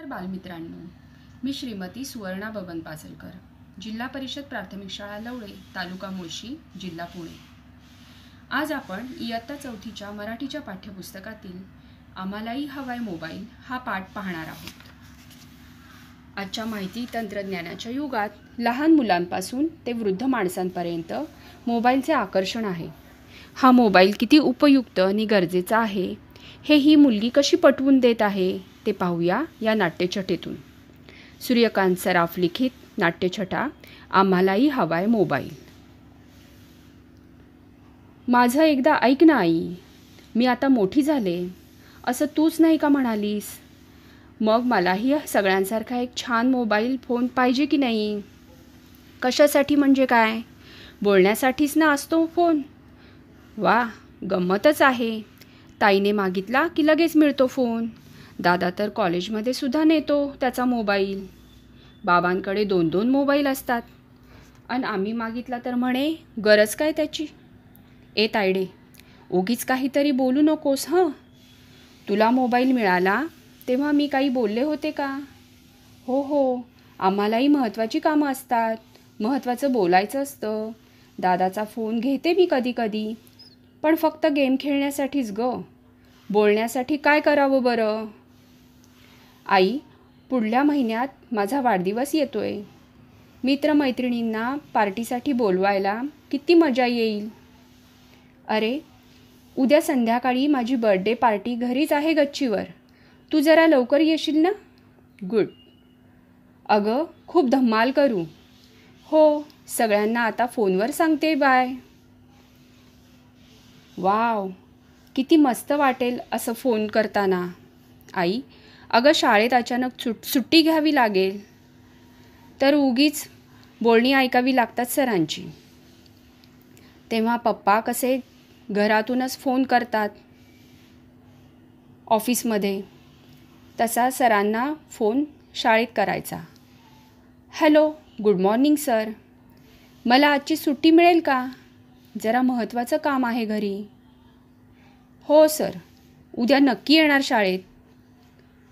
तर बालमित्रांनो मी श्रीमती सुवर्णा बबन पासलकर जिल्हा परिषद प्राथमिक शाळा लवळे तालुका मुळशी जिल्हा पुणे आज आपण इयत्ता चौथीच्या मराठीच्या पाठ्यपुस्तकातील आम्हालाही हवाय मोबाईल हा पाठ पाहणार आहोत आजच्या माहिती तंत्रज्ञानाच्या युगात लहान मुलांपासून ते वृद्ध माणसांपर्यंत मोबाईलचे आकर्षण आहे हा मोबाईल किती उपयुक्त आणि गरजेचा आहे हे ही मुलगी कशी पटवून देत आहे ते पाहूया या नाट्यछटेतून सूर्यकांत सराफ लिखित नाट्यछटा आम्हालाही हवाय मोबाईल माझं एकदा ऐक ना आई मी आता मोठी झाले असं तूच नाही का म्हणालीस मग मलाही सगळ्यांसारखा एक छान मोबाईल फोन पाहिजे की नाही कशासाठी म्हणजे काय बोलण्यासाठीच ना असतो फोन वा गंमतच आहे ताईने मागितला की लगेच मिळतो फोन दादा तर कॉलेजमध्ये सुद्धा नेतो त्याचा मोबाईल बाबांकडे दोन दोन मोबाईल असतात आणि आम्ही मागितला तर म्हणे गरज काय त्याची ए तायडे ओगीच काहीतरी बोलू नकोस हं तुला मोबाईल मिळाला तेव्हा मी काही बोलले होते का हो हो आम्हालाही महत्त्वाची कामं असतात महत्त्वाचं बोलायचं असतं दादाचा फोन घेते मी कधी कधी पण फक्त गेम खेळण्यासाठीच ग बोलण्यासाठी काय करावं बरं आई पुढल्या महिन्यात माझा वाढदिवस येतो आहे मित्रमैत्रिणींना पार्टीसाठी बोलवायला किती मजा येईल अरे उद्या संध्याकाळी माझी बर्थडे पार्टी घरीच आहे गच्चीवर तू जरा लवकर येशील ना गुड अगं खूप धम्माल करू हो सगळ्यांना आता फोनवर सांगते बाय वाव किती मस्त वाटेल असं फोन करताना आई अगं शाळेत अचानक सुट सुट्टी घ्यावी लागेल तर उगीच बोलणी ऐकावी लागतात सरांची तेव्हा पप्पा कसे घरातूनच फोन करतात ऑफिसमध्ये तसा सरांना फोन शाळेत करायचा हॅलो गुड मॉर्निंग सर मला आजची सुट्टी मिळेल का जरा महत्त्वाचं काम आहे घरी हो सर उद्या नक्की येणार शाळेत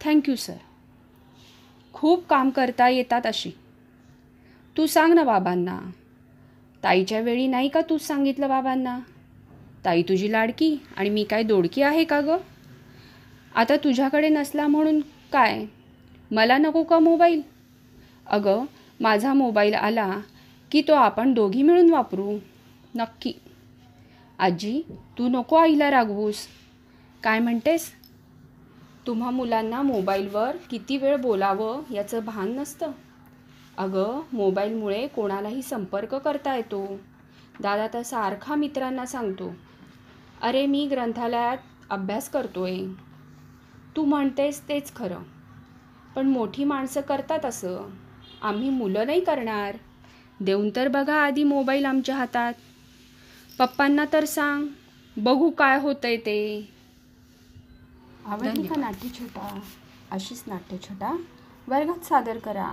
थँक्यू सर खूप काम करता येतात अशी तू सांग ना बाबांना ताईच्या वेळी नाही का तूच सांगितलं बाबांना ताई तुझी लाडकी आणि मी काय दोडकी आहे का गं आता तुझ्याकडे नसला म्हणून काय मला नको का मोबाईल अगं माझा मोबाईल आला की तो आपण दोघी मिळून वापरू नक्की आजी तू नको आईला रागवूस काय म्हणतेस तुम्हा मुलांना मोबाईलवर किती वेळ बोलावं याचं भान नसतं अगं मोबाईलमुळे कोणालाही संपर्क करता येतो दादा तर सारखा मित्रांना सांगतो अरे मी ग्रंथालयात अभ्यास करतोय तू म्हणतेस तेच खरं पण मोठी माणसं करतात असं आम्ही मुलं नाही करणार देऊन तर बघा आधी मोबाईल आमच्या हातात पप्पांना तर सांग बघू काय होतंय ते आवडली का छोटा अशीच नाट्य छोटा, वर्गात सादर करा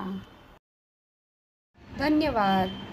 धन्यवाद